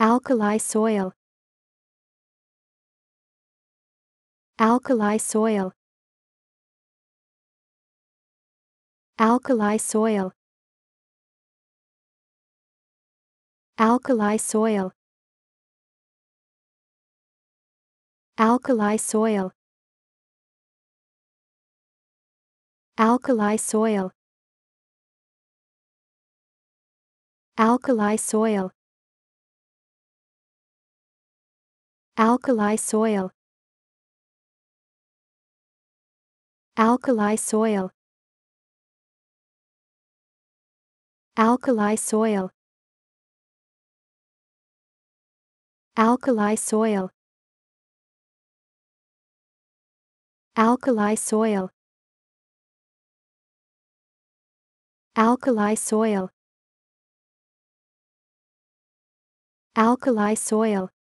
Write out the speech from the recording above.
Alkali soil Alkali soil Alkali soil Alkali soil Alkali soil Alkali soil Alkali soil Alkali soil Alkali soil Alkali soil Alkali soil Alkali soil Alkali soil Alkali soil